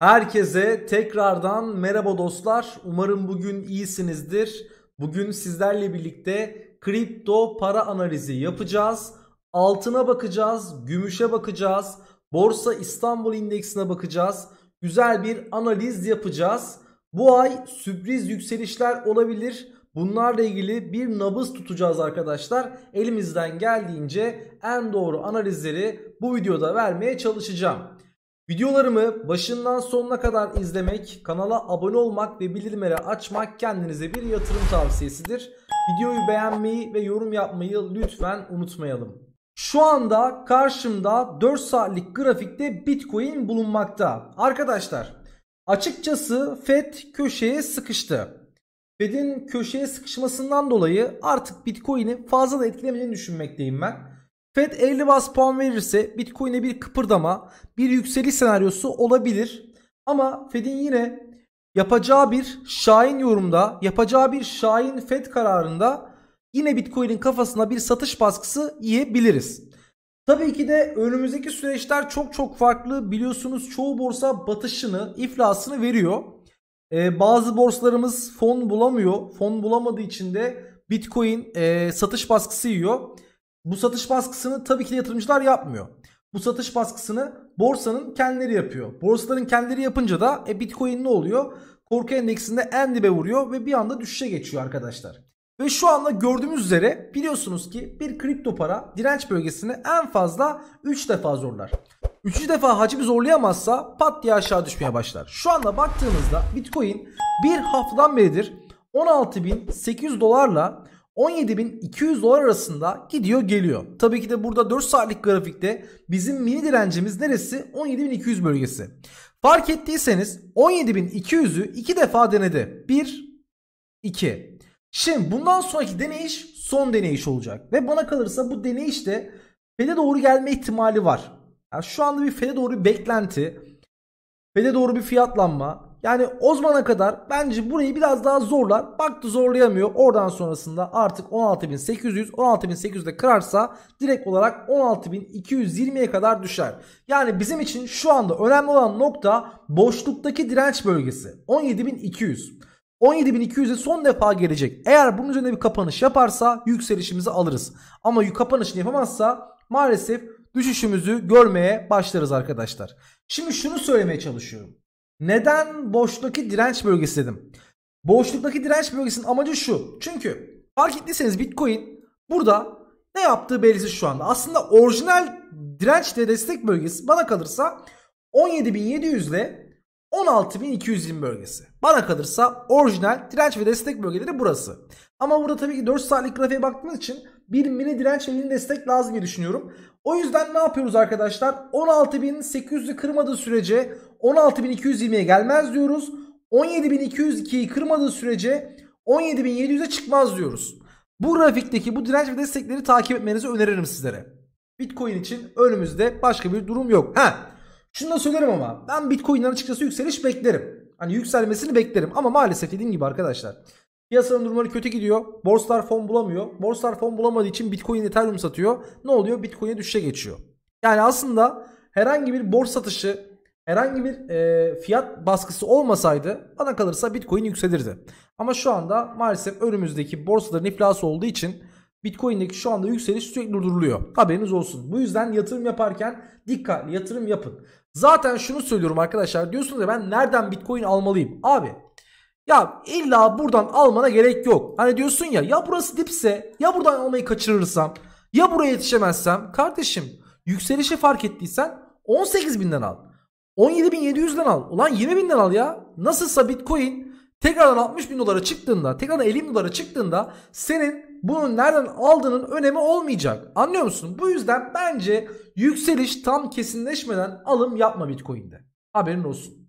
Herkese tekrardan merhaba dostlar. Umarım bugün iyisinizdir. Bugün sizlerle birlikte kripto para analizi yapacağız. Altına bakacağız, gümüşe bakacağız, Borsa İstanbul indeksine bakacağız. Güzel bir analiz yapacağız. Bu ay sürpriz yükselişler olabilir. Bunlarla ilgili bir nabız tutacağız arkadaşlar. Elimizden geldiğince en doğru analizleri bu videoda vermeye çalışacağım. Videolarımı başından sonuna kadar izlemek, kanala abone olmak ve bildirimleri açmak kendinize bir yatırım tavsiyesidir. Videoyu beğenmeyi ve yorum yapmayı lütfen unutmayalım. Şu anda karşımda 4 saatlik grafikte Bitcoin bulunmakta. Arkadaşlar açıkçası Fed köşeye sıkıştı. Fed'in köşeye sıkışmasından dolayı artık Bitcoin'i fazla da etkilemediğini düşünmekteyim ben. Fed 50 bas puan verirse Bitcoin'e bir kıpırdama, bir yükseliş senaryosu olabilir. Ama Fed'in yine yapacağı bir şahin yorumda, yapacağı bir şahin Fed kararında yine Bitcoin'in kafasına bir satış baskısı yiyebiliriz. Tabii ki de önümüzdeki süreçler çok çok farklı. Biliyorsunuz çoğu borsa batışını, iflasını veriyor. Ee, bazı borsalarımız fon bulamıyor. Fon bulamadığı için de Bitcoin e, satış baskısı yiyor. Bu satış baskısını tabii ki de yatırımcılar yapmıyor. Bu satış baskısını borsanın kendileri yapıyor. Borsaların kendileri yapınca da e, Bitcoin ne oluyor? Korku endeksinde en dibe vuruyor ve bir anda düşüşe geçiyor arkadaşlar. Ve şu anda gördüğümüz üzere biliyorsunuz ki bir kripto para direnç bölgesini en fazla 3 defa zorlar. 3. defa hacmi zorlayamazsa pat diye aşağı düşmeye başlar. Şu anda baktığımızda Bitcoin bir haftadan beridir 16.800 dolarla 17.200 dolar arasında gidiyor geliyor. Tabii ki de burada 4 saatlik grafikte bizim mini direncimiz neresi? 17.200 bölgesi. Fark ettiyseniz 17.200'ü 2 defa denedi. 1, 2. Şimdi bundan sonraki deneyiş son deneyiş olacak. Ve bana kalırsa bu deneyişte FED'e doğru gelme ihtimali var. Yani şu anda bir FED'e doğru bir beklenti, FED'e doğru bir fiyatlanma, yani Ozman'a kadar bence burayı biraz daha zorlar. Baktı zorlayamıyor. Oradan sonrasında artık 16.800 16.800'de kırarsa direkt olarak 16.220'ye kadar düşer. Yani bizim için şu anda önemli olan nokta boşluktaki direnç bölgesi. 17.200. 17.200'e son defa gelecek. Eğer bunun üzerine bir kapanış yaparsa yükselişimizi alırız. Ama kapanışını yapamazsa maalesef düşüşümüzü görmeye başlarız arkadaşlar. Şimdi şunu söylemeye çalışıyorum. Neden boşluktaki direnç bölgesi dedim? Boşluktaki direnç bölgesinin amacı şu. Çünkü fark ettiyseniz Bitcoin burada ne yaptığı belirsiz şu anda. Aslında orijinal direnç de destek bölgesi bana kalırsa 17.700 ile 16.220 bölgesi. Bana kalırsa orijinal direnç ve destek bölgeleri burası. Ama burada tabii ki 4 saatlik grafiğe baktığımız için bir mini direnç ve elini destek lazım diye düşünüyorum. O yüzden ne yapıyoruz arkadaşlar? 16.800'ü kırmadığı sürece 16.220'ye gelmez diyoruz. 17.202'yi kırmadığı sürece 17.700'e çıkmaz diyoruz. Bu grafikteki bu direnç ve destekleri takip etmenizi öneririm sizlere. Bitcoin için önümüzde başka bir durum yok. Ha, şunu da söylerim ama ben Bitcoin'den açıkçası yükseliş beklerim. Hani yükselmesini beklerim ama maalesef dediğim gibi arkadaşlar Piyasanın durumları kötü gidiyor. Borsalar fon bulamıyor. Borsalar fon bulamadığı için Bitcoin Ethereum satıyor. Ne oluyor? Bitcoin'e düşüşe geçiyor. Yani aslında herhangi bir borsa satışı herhangi bir e, fiyat baskısı olmasaydı bana kalırsa Bitcoin yükselirdi. Ama şu anda maalesef önümüzdeki borsaların iflası olduğu için Bitcoin'deki şu anda yükseliş sürekli durduruluyor. Haberiniz olsun. Bu yüzden yatırım yaparken dikkatli yatırım yapın. Zaten şunu söylüyorum arkadaşlar. Diyorsunuz ya ben nereden Bitcoin almalıyım? Abi ya illa buradan almana gerek yok. Hani diyorsun ya ya burası dipse ya buradan almayı kaçırırsam ya buraya yetişemezsem kardeşim yükselişi fark ettiysen 18 binden al. 17.700'den al. Ulan 20.000'den al ya. Nasılsa bitcoin tekrardan 60 bin dolara çıktığında tekrardan 50 bin dolara çıktığında senin bunu nereden aldığının önemi olmayacak. Anlıyor musun? Bu yüzden bence yükseliş tam kesinleşmeden alım yapma bitcoin'de. Haberin olsun.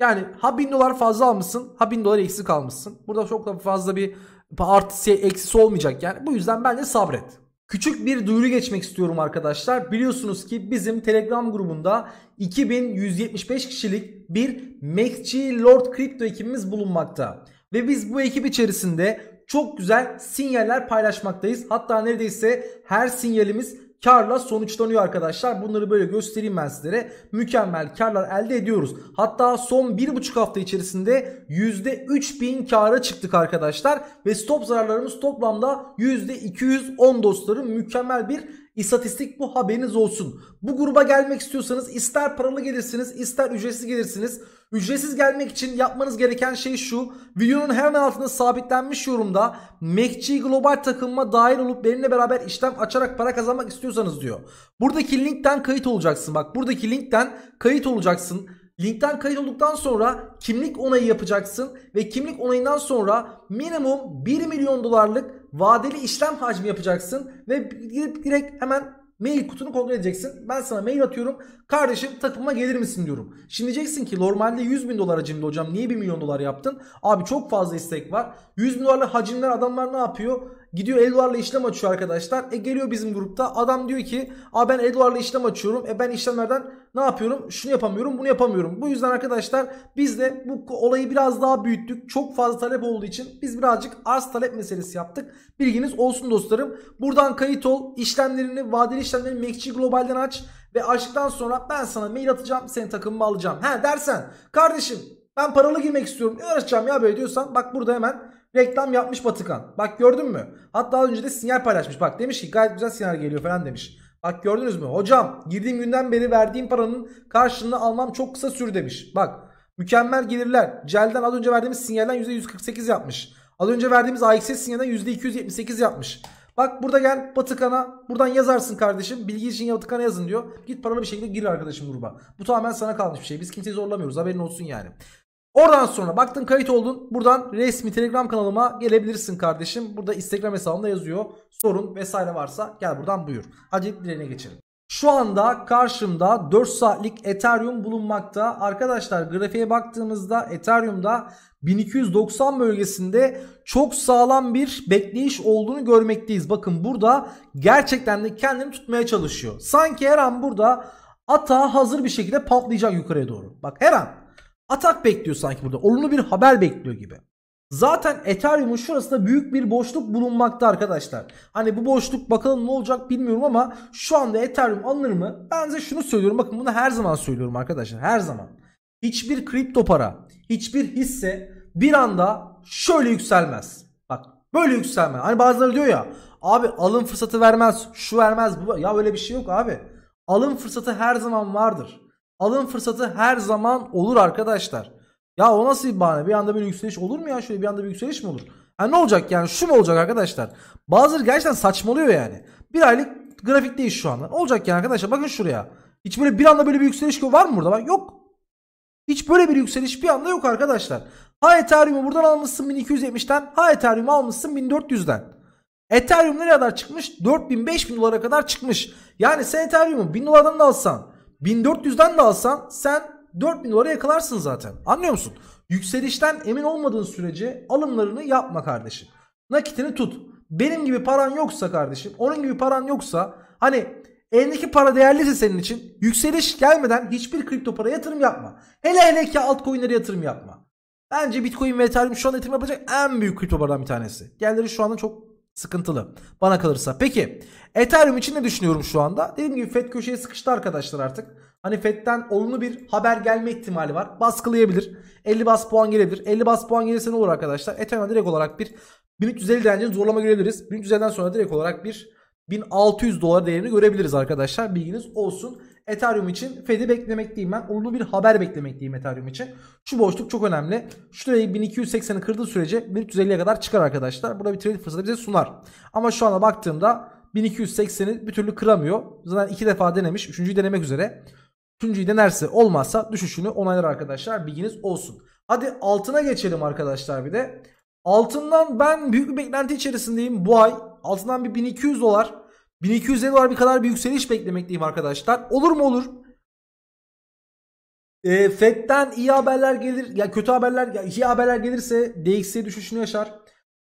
Yani ha 1000 dolar fazla almışsın ha 1000 dolar eksik almışsın. Burada çok da fazla bir artısı şey, eksisi olmayacak yani. Bu yüzden bence sabret. Küçük bir duyuru geçmek istiyorum arkadaşlar. Biliyorsunuz ki bizim Telegram grubunda 2175 kişilik bir Mekçi Lord Crypto ekibimiz bulunmakta. Ve biz bu ekip içerisinde çok güzel sinyaller paylaşmaktayız. Hatta neredeyse her sinyalimiz karla sonuçlanıyor arkadaşlar. Bunları böyle göstereyim ben sizlere. Mükemmel karlar elde ediyoruz. Hatta son 1,5 hafta içerisinde %3000 kara çıktık arkadaşlar. Ve stop zararlarımız toplamda %210 dostlarım mükemmel bir İstatistik bu haberiniz olsun. Bu gruba gelmek istiyorsanız ister paralı gelirsiniz ister ücretsiz gelirsiniz. Ücretsiz gelmek için yapmanız gereken şey şu. Videonun hemen altında sabitlenmiş yorumda Mekçi Global takımıma dahil olup benimle beraber işlem açarak para kazanmak istiyorsanız diyor. Buradaki linkten kayıt olacaksın. Bak buradaki linkten kayıt olacaksın. Linkten kayıt olduktan sonra kimlik onayı yapacaksın ve kimlik onayından sonra minimum 1 milyon dolarlık vadeli işlem hacmi yapacaksın ve gidip direkt hemen mail kutunu kontrol edeceksin. Ben sana mail atıyorum. Kardeşim takımıma gelir misin diyorum. Şimdi diyeceksin ki normalde 100 bin dolar hacimde hocam niye 1 milyon dolar yaptın? Abi çok fazla istek var. 100 bin dolarla hacimler adamlar ne yapıyor? Gidiyor Elduar'la işlem açıyor arkadaşlar. E geliyor bizim grupta. Adam diyor ki Aa ben Elduar'la işlem açıyorum. E ben işlemlerden ne yapıyorum? Şunu yapamıyorum bunu yapamıyorum. Bu yüzden arkadaşlar biz de bu olayı biraz daha büyüttük. Çok fazla talep olduğu için biz birazcık arz talep meselesi yaptık. Bilginiz olsun dostlarım. Buradan kayıt ol. işlemlerini vadeli işlemlerini Mekçi Global'den aç. Ve açtıktan sonra ben sana mail atacağım. Seni takımıma alacağım. He dersen kardeşim ben paralı girmek istiyorum. Ne uğraşacağım ya böyle diyorsan bak burada hemen Reklam yapmış Batıkan. Bak gördün mü? Hatta az önce de sinyal paylaşmış. Bak demiş ki gayet güzel sinyal geliyor falan demiş. Bak gördünüz mü? Hocam girdiğim günden beri verdiğim paranın karşılığını almam çok kısa sür demiş. Bak mükemmel gelirler. Cel'den az önce verdiğimiz sinyalden %148 yapmış. Az önce verdiğimiz AXS sinyalden %278 yapmış. Bak burada gel Batıkan'a buradan yazarsın kardeşim. Bilgi için ya Batıkan'a yazın diyor. Git paralı bir şekilde gir arkadaşım gruba. Bu tamamen sana kalmış bir şey. Biz kimseyi zorlamıyoruz. Haberin olsun yani. Oradan sonra baktın kayıt oldun. Buradan resmi Telegram kanalıma gelebilirsin kardeşim. Burada Instagram hesabında yazıyor. Sorun vesaire varsa gel buradan buyur. acil direğine geçelim. Şu anda karşımda 4 saatlik Ethereum bulunmakta. Arkadaşlar grafiğe baktığımızda Ethereum'da 1290 bölgesinde çok sağlam bir bekleyiş olduğunu görmekteyiz. Bakın burada gerçekten de kendini tutmaya çalışıyor. Sanki her an burada ata hazır bir şekilde patlayacak yukarıya doğru. Bak her an atak bekliyor sanki burada. Olumlu bir haber bekliyor gibi. Zaten Ethereum'un şurasında büyük bir boşluk bulunmakta arkadaşlar. Hani bu boşluk bakalım ne olacak bilmiyorum ama şu anda Ethereum alınır mı? Ben size şunu söylüyorum. Bakın bunu her zaman söylüyorum arkadaşlar. Her zaman. Hiçbir kripto para, hiçbir hisse bir anda şöyle yükselmez. Bak böyle yükselmez. Hani bazıları diyor ya abi alım fırsatı vermez, şu vermez. Bu. Ya öyle bir şey yok abi. Alım fırsatı her zaman vardır. Alın fırsatı her zaman olur arkadaşlar. Ya o nasıl bir bahane? Bir anda bir yükseliş olur mu ya? Şöyle bir anda bir yükseliş mi olur? Ha ne olacak yani? Şu mu olacak arkadaşlar? Bazıları gerçekten saçmalıyor yani. Bir aylık grafikteyiz şu anda. Olacak yani arkadaşlar bakın şuraya. Hiç böyle bir anda böyle bir yükseliş var mı burada? Bak yok. Hiç böyle bir yükseliş bir anda yok arkadaşlar. Ha Ethereum'u buradan almışsın 1270'ten. Ha Ethereum'u almışsın 1400'den. Ethereum nereye kadar çıkmış? 4000-5000 dolara kadar çıkmış. Yani sen Ethereum'u 1000 dolardan da alsan 1400'den de alsan sen 4000 dolara yakalarsın zaten. Anlıyor musun? Yükselişten emin olmadığın sürece alımlarını yapma kardeşim. Nakitini tut. Benim gibi paran yoksa kardeşim, onun gibi paran yoksa hani elindeki para değerliyse senin için yükseliş gelmeden hiçbir kripto para yatırım yapma. Hele hele ki altcoin'lere yatırım yapma. Bence Bitcoin ve Ethereum şu an yatırım yapacak en büyük kripto paradan bir tanesi. Gelirleri şu anda çok sıkıntılı. Bana kalırsa. Peki Ethereum için ne düşünüyorum şu anda? Dediğim gibi FED köşeye sıkıştı arkadaşlar artık. Hani FED'den olumlu bir haber gelme ihtimali var. Baskılayabilir. 50 bas puan gelebilir. 50 bas puan gelirse ne olur arkadaşlar? Ethereum direkt olarak bir 1350 direncini zorlama görebiliriz. 1350'den sonra direkt olarak bir 1600 dolar değerini görebiliriz arkadaşlar. Bilginiz olsun. Ethereum için Fed'i beklemekteyim ben. Olumlu bir haber beklemekteyim Ethereum için. Şu boşluk çok önemli. Şu Şurayı 1280'i kırdığı sürece 1350'ye kadar çıkar arkadaşlar. Burada bir trade fırsatı bize sunar. Ama şu ana baktığımda 1280'i bir türlü kıramıyor. Zaten iki defa denemiş. Üçüncüyü denemek üzere. Üçüncüyü denerse olmazsa düşüşünü onaylar arkadaşlar. Bilginiz olsun. Hadi altına geçelim arkadaşlar bir de. Altından ben büyük bir beklenti içerisindeyim bu ay. Altından bir 1200 dolar 1200 dolar bir kadar bir yükseliş beklemekteyim arkadaşlar. Olur mu olur? E, Fed'den iyi haberler gelir, ya kötü haberler, ya iyi haberler gelirse DXY düşüşünü yaşar.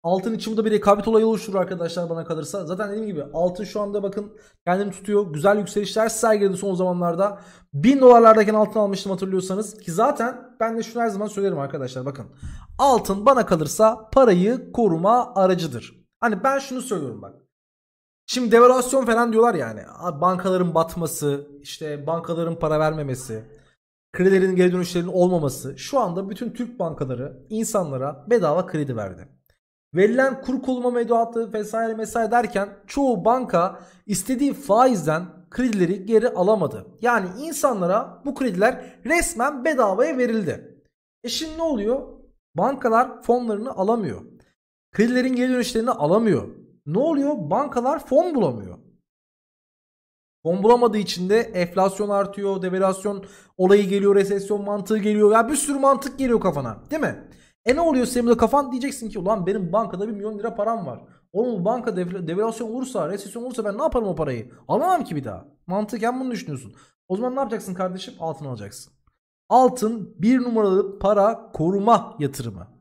Altın bu da bir rekabet olayı oluşturur arkadaşlar bana kalırsa. Zaten dediğim gibi altın şu anda bakın kendini tutuyor. Güzel yükselişler sergiledi son zamanlarda. 1000 dolarlardayken altın almıştım hatırlıyorsanız. Ki zaten ben de şunu her zaman söylerim arkadaşlar bakın. Altın bana kalırsa parayı koruma aracıdır. Hani ben şunu söylüyorum bak. Şimdi devalüasyon falan diyorlar yani. Bankaların batması, işte bankaların para vermemesi, kredilerin geri dönüşlerinin olmaması. Şu anda bütün Türk bankaları insanlara bedava kredi verdi. Verilen kur koluma mevduatı vesaire vesaire derken çoğu banka istediği faizden kredileri geri alamadı. Yani insanlara bu krediler resmen bedavaya verildi. E şimdi ne oluyor? Bankalar fonlarını alamıyor. Kredilerin geri dönüşlerini alamıyor. Ne oluyor? Bankalar fon bulamıyor. Fon bulamadığı için de enflasyon artıyor, devalüasyon olayı geliyor, resesyon mantığı geliyor. Ya bir sürü mantık geliyor kafana değil mi? E ne oluyor senin de kafan diyeceksin ki ulan benim bankada 1 milyon lira param var. Oğlum banka devalüasyon olursa, resesyon olursa ben ne yaparım o parayı? Alamam ki bir daha. Mantıken bunu düşünüyorsun. O zaman ne yapacaksın kardeşim? Altın alacaksın. Altın bir numaralı para koruma yatırımı.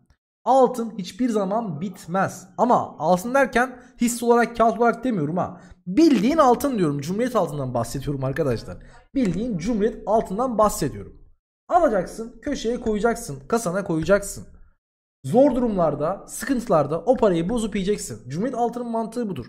Altın hiçbir zaman bitmez. Ama altın derken hisse olarak kağıt olarak demiyorum ha. Bildiğin altın diyorum. Cumhuriyet altından bahsediyorum arkadaşlar. Bildiğin cumhuriyet altından bahsediyorum. Alacaksın köşeye koyacaksın. Kasana koyacaksın. Zor durumlarda, sıkıntılarda o parayı bozup yiyeceksin. Cumhuriyet altının mantığı budur.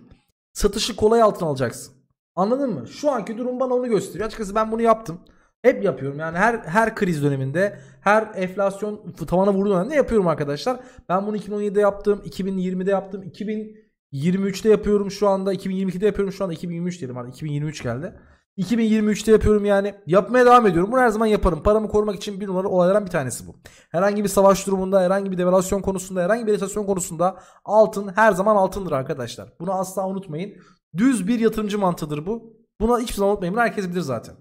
Satışı kolay altın alacaksın. Anladın mı? Şu anki durum bana onu gösteriyor. Açıkçası ben bunu yaptım. Hep yapıyorum yani her her kriz döneminde, her enflasyon tavana vurduğu dönemde yapıyorum arkadaşlar. Ben bunu 2017'de yaptım, 2020'de yaptım, 2023'te yapıyorum şu anda, 2022'de yapıyorum şu anda, 2023 diyelim hani 2023 geldi. 2023'te yapıyorum yani. Yapmaya devam ediyorum. Bunu her zaman yaparım. Paramı korumak için bir numara olaylardan bir tanesi bu. Herhangi bir savaş durumunda, herhangi bir devalüasyon konusunda, herhangi bir resesyon konusunda altın her zaman altındır arkadaşlar. Bunu asla unutmayın. Düz bir yatırımcı mantığıdır bu. Buna hiçbir zaman unutmayın. Bunu herkes bilir zaten.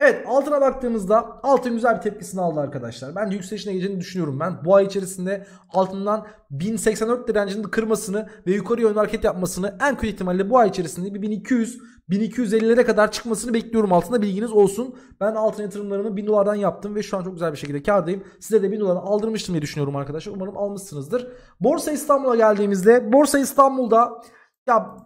Evet altına baktığımızda altın güzel bir tepkisini aldı arkadaşlar. Ben Bence yükselişine geçeceğini düşünüyorum ben. Bu ay içerisinde altından 1084 direncini kırmasını ve yukarı yönlü hareket yapmasını en kötü ihtimalle bu ay içerisinde bir 1200 1250'lere kadar çıkmasını bekliyorum altında bilginiz olsun. Ben altın yatırımlarını 1000 dolardan yaptım ve şu an çok güzel bir şekilde kardayım. Size de 1000 dolara aldırmıştım diye düşünüyorum arkadaşlar. Umarım almışsınızdır. Borsa İstanbul'a geldiğimizde Borsa İstanbul'da ya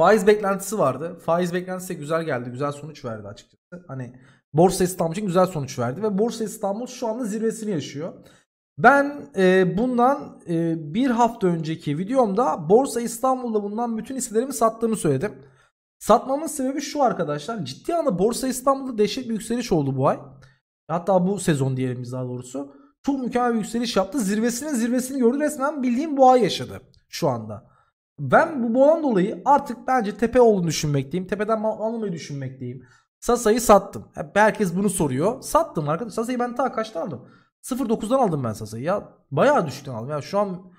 Faiz beklentisi vardı. Faiz beklentisi de güzel geldi. Güzel sonuç verdi açıkçası. Hani Borsa İstanbul için güzel sonuç verdi. Ve Borsa İstanbul şu anda zirvesini yaşıyor. Ben e, bundan e, bir hafta önceki videomda Borsa İstanbul'da bundan bütün hisselerimi sattığımı söyledim. Satmamın sebebi şu arkadaşlar. Ciddi anda Borsa İstanbul'da dehşet bir yükseliş oldu bu ay. Hatta bu sezon diyelim biz daha doğrusu. Çok mükemmel bir yükseliş yaptı. Zirvesinin zirvesini gördü. Resmen bildiğim bu ay yaşadı şu anda. Ben bu boğan dolayı artık bence tepe olduğunu düşünmekteyim. Tepeden mal almayı düşünmekteyim. Sasa'yı sattım. herkes bunu soruyor. Sattım arkadaş. Sasa'yı ben ta kaçtan aldım? 0.9'dan aldım ben Sasa'yı. Ya bayağı düşükten aldım. Ya şu an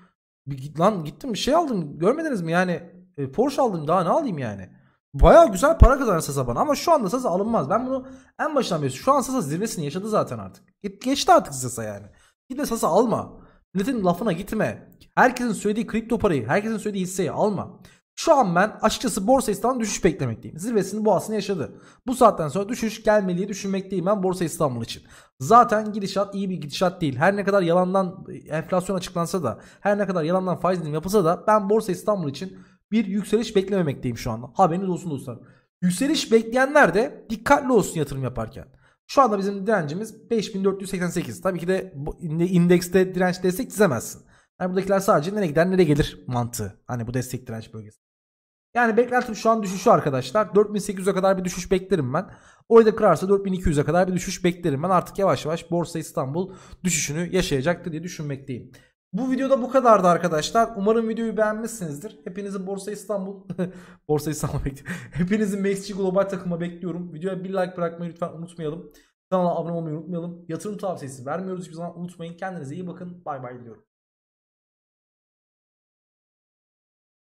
bir, lan gittim bir şey aldım. Görmediniz mi? Yani e, Porsche aldım. Daha ne alayım yani? Bayağı güzel para kazanan Sasa bana. Ama şu anda Sasa alınmaz. Ben bunu en baştan beri şu an Sasa zirvesini yaşadı zaten artık. Geçti artık Sasa yani. Git de Sasa alma. Milletin lafına gitme. Herkesin söylediği kripto parayı, herkesin söylediği hisseyi alma. Şu an ben açıkçası Borsa İstanbul düşüş beklemekteyim. Zirvesini boğasını yaşadı. Bu saatten sonra düşüş gelmeli diye düşünmekteyim ben Borsa İstanbul için. Zaten gidişat iyi bir gidişat değil. Her ne kadar yalandan e, enflasyon açıklansa da, her ne kadar yalandan faiz indim yapılsa da ben Borsa İstanbul için bir yükseliş beklememekteyim şu anda. Haberiniz olsun dostlar. Yükseliş bekleyenler de dikkatli olsun yatırım yaparken. Şu anda bizim direncimiz 5488. Tabii ki de bu indekste direnç destek çizemezsin. Yani buradakiler sadece nereye gider nereye gelir mantığı. Hani bu destek direnç bölgesi. Yani beklentim şu an düşüşü arkadaşlar. 4800'e kadar bir düşüş beklerim ben. Orayı da kırarsa 4200'e kadar bir düşüş beklerim ben. Artık yavaş yavaş Borsa İstanbul düşüşünü yaşayacaktır diye düşünmekteyim. Bu videoda bu kadardı arkadaşlar. Umarım videoyu beğenmişsinizdir. Hepinizi Borsa İstanbul Borsa İstanbul bekliyorum. Hepinizi MXC Global takıma bekliyorum. Videoya bir like bırakmayı lütfen unutmayalım. Kanala abone olmayı unutmayalım. Yatırım tavsiyesi vermiyoruz hiçbir zaman unutmayın. Kendinize iyi bakın. Bay bay diyorum.